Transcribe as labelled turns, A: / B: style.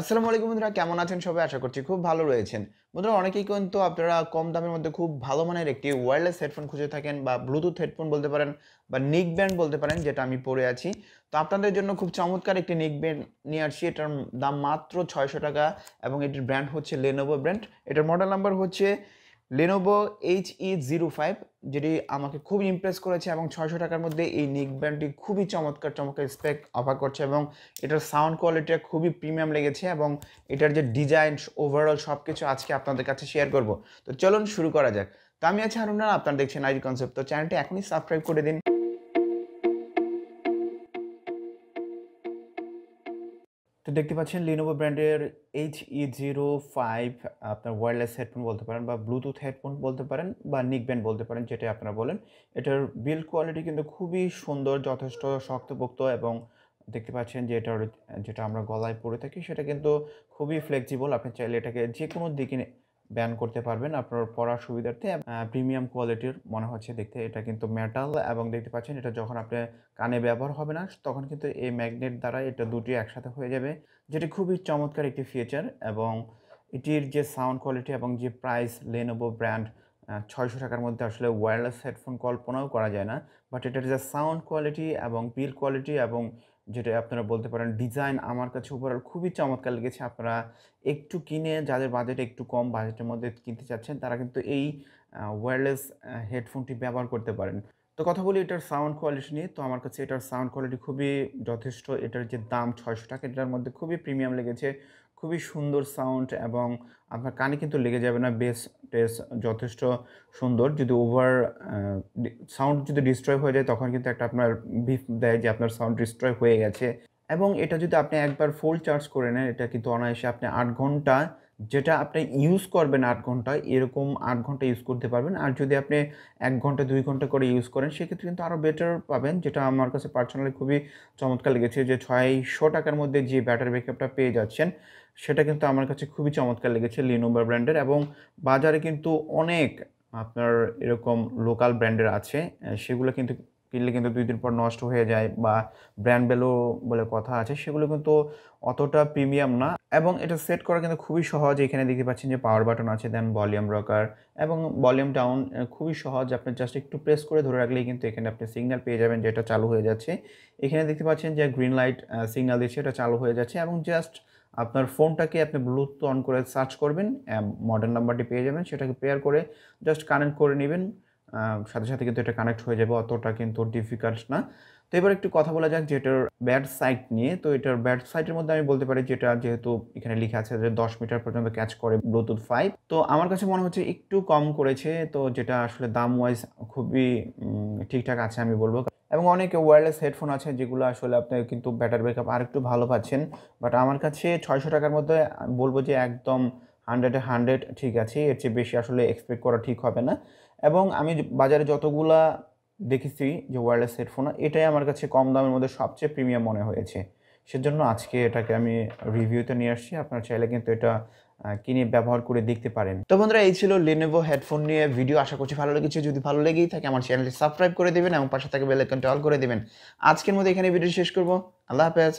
A: আসসালামু আলাইকুম বন্ধুরা কেমন আছেন সবাই আশা করছি খুব ভালো রয়েছেন বন্ধুরা অনেকেই কিন্তু আপনারা কম দামের মধ্যে খুব ভালো মানের একটি ওয়্যারলেস হেডফোন খুঁজে থাকেন বা ব্লুটুথ হেডফোন বলতে পারেন বা নিক ব্যান্ড বলতে পারেন যেটা আমি পরে আছি তো আপনাদের জন্য খুব চমৎকার একটি নিক ব্যান্ড নিয়ে আসছি এটার দাম মাত্র ছয়শো টাকা এবং এটির ব্র্যান্ড হচ্ছে লেনোভো ব্র্যান্ড এটার মডেল নাম্বার হচ্ছে Lenovo H E zero five যেটি আমাকে খুব ইমপ্রেস করেছে এবং ছয়শো টাকার মধ্যে এই নিক ব্র্যান্ডটি খুবই চমৎকার চমৎকার স্পেক অফার করছে এবং এটার সাউন্ড কোয়ালিটিটা খুবই প্রিমিয়াম লেগেছে এবং এটার যে ডিজাইন ওভারঅল সব কিছু আজকে আপনাদের কাছে শেয়ার করব তো চলুন শুরু করা যাক তো আমি আছি হারুন আপনারা দেখছেন আইডি কনসেপ্ট তো চ্যানেলটি এখনই সাবস্ক্রাইব করে দিন তো দেখতে পাচ্ছেন লিনোভো ব্র্যান্ডের এইচ ই জিরো ফাইভ আপনার ওয়্যারলেস হেডফোন বলতে পারেন বা ব্লুটুথ হেডফোন বলতে পারেন বা নিক ব্যান্ড বলতে পারেন যেটা আপনারা বলেন এটার বিল্ড কোয়ালিটি কিন্তু খুবই সুন্দর যথেষ্ট শক্তপোক্ত এবং দেখতে পাচ্ছেন যে এটার যেটা আমরা গলায় পরে থাকি সেটা কিন্তু খুবই ফ্লেক্সিবল আপনি চাইলে এটাকে যে কোনো দিকে ব্যান করতে পারবেন আপনার পড়ার সুবিধার্থে প্রিমিয়াম কোয়ালিটির মনে হচ্ছে দেখতে এটা কিন্তু মেটাল এবং দেখতে পাচ্ছেন এটা যখন আপনি কানে ব্যবহার হবে না তখন কিন্তু এই ম্যাগনেট দ্বারা এটা দুটি একসাথে হয়ে যাবে যেটি খুবই চমৎকার একটি ফিচার এবং এটির যে সাউন্ড কোয়ালিটি এবং যে প্রাইস লেনোভো ব্র্যান্ড ছয়শো টাকার মধ্যে আসলে ওয়্যারলেস হেডফোন কল্পনাও করা যায় না বাট এটার যে সাউন্ড কোয়ালিটি এবং বিল কোয়ালিটি এবং যেটা আপনারা বলতে পারেন ডিজাইন আমার কাছে ওভারঅল খুবই চমৎকার লেগেছে আপনারা একটু কিনে যাদের বাজেট একটু কম বাজেটের মধ্যে কিনতে চাচ্ছেন তারা কিন্তু এই ওয়্যারলেস হেডফোনটি ব্যবহার করতে পারেন তো কথা বলি এটার সাউন্ড কোয়ালিটি নিয়ে তো আমার কাছে এটার সাউন্ড কোয়ালিটি খুবই যথেষ্ট এটার যে দাম ছয়শো টাকা এটার মধ্যে খুবই প্রিমিয়াম লেগেছে খুবই সুন্দর সাউন্ড এবং আপনার কানে কিন্তু লেগে যাবে না বেস টেস যথেষ্ট সুন্দর যদি ওভার সাউন্ড যদি ডিস্ট্রয় হয়ে যায় তখন কিন্তু একটা আপনার বিফ দেয় যে আপনার সাউন্ড ডিস্ট্রয় হয়ে গেছে এবং এটা যদি আপনি একবার ফুল চার্জ করে নেন এটা কিন্তু অনায়াসে আপনি আট ঘন্টা যেটা আপনি ইউজ করবেন আট ঘন্টায় এরকম আট ঘন্টা ইউজ করতে পারবেন আর যদি আপনি এক ঘন্টা দুই ঘন্টা করে ইউজ করেন সেক্ষেত্রে কিন্তু আরও বেটার পাবেন যেটা আমার কাছে পার্সোনালি খুবই চমৎকার লেগেছে যে ছয়শো টাকার মধ্যে যে ব্যাটারি ব্যাকআপটা পেয়ে যাচ্ছেন সেটা কিন্তু আমার কাছে খুবই চমৎকার লেগেছে লিনোভার ব্র্যান্ডের এবং বাজারে কিন্তু অনেক আপনার এরকম লোকাল ব্র্যান্ডের আছে সেগুলো কিন্তু কিনলে কিন্তু দুই দিন পর নষ্ট হয়ে যায় বা ব্র্যান্ড ভ্যালু বলে কথা আছে সেগুলো কিন্তু অতটা প্রিমিয়াম না এবং এটা সেট করা কিন্তু খুবই সহজ এখানে দেখতে পাচ্ছেন যে পাওয়ার বাটন আছে দেন ভলিউম রকার এবং ভলিউম ডাউন খুবই সহজ আপনি জাস্ট একটু প্রেস করে ধরে রাখলেই কিন্তু এখানে আপনি সিগন্যাল পেয়ে যাবেন যে এটা চালু হয়ে যাচ্ছে এখানে দেখতে পাচ্ছেন যে গ্রিন লাইট সিগন্যাল দিচ্ছে এটা চালু হয়ে যাচ্ছে এবং জাস্ট আপনার ফোনটাকে আপনি ব্লুটুথ অন করে সার্চ করবেন মডেল নাম্বারটি পেয়ে যাবেন সেটাকে পেয়ার করে জাস্ট কানেক্ট করে নেবেন সাথে সাথে কিন্তু এটা কানেক্ট হয়ে যাবে অতটা কিন্তু ডিফিকাল্ট না তো এবার একটু কথা বলা যাক যেটার ব্যাট সাইট নিয়ে তো এটার ব্যাট সাইটের মধ্যে আমি বলতে পারি যেটা যেহেতু এখানে লেখা আছে যে দশ মিটার পর্যন্ত ক্যাচ করে ব্লুটুথ ফাইভ তো আমার কাছে মনে হচ্ছে একটু কম করেছে তো যেটা আসলে দাম ওয়াইজ খুবই ঠিকঠাক আছে আমি বলবো এবং অনেক ওয়্যারলেস হেডফোন আছে যেগুলো আসলে আপনি কিন্তু ব্যাটারি ব্যাকআপ আর একটু ভালো পাচ্ছেন বাট আমার কাছে ছয়শো টাকার মধ্যে বলবো যে একদম হান্ড্রেডে হান্ড্রেড ঠিক আছে এর চেয়ে বেশি আসলে এক্সপেক্ট করা ঠিক হবে না এবং আমি বাজারে যতগুলা দেখেছি যে ওয়্যারলেস হেডফোন এটাই আমার কাছে কম দামের মধ্যে সবচেয়ে প্রিমিয়াম মনে হয়েছে সেজন্য আজকে এটাকে আমি রিভিউতে নিয়ে আসছি আপনারা চাইলে কিন্তু এটা কিনে ব্যবহার করে দেখতে পারেন তো বন্ধুরা এই ছিল লেনেভো হেডফোন নিয়ে ভিডিও আশা করছি ভালো লেগেছে যদি ভালো লেগেই থাকে আমার চ্যানেলটি সাবস্ক্রাইব করে দেবেন এবং পাশে থাকে বেল অল করে দেবেন আজকের মধ্যে এখানে ভিডিও শেষ করবো আল্লাহ হাফেজ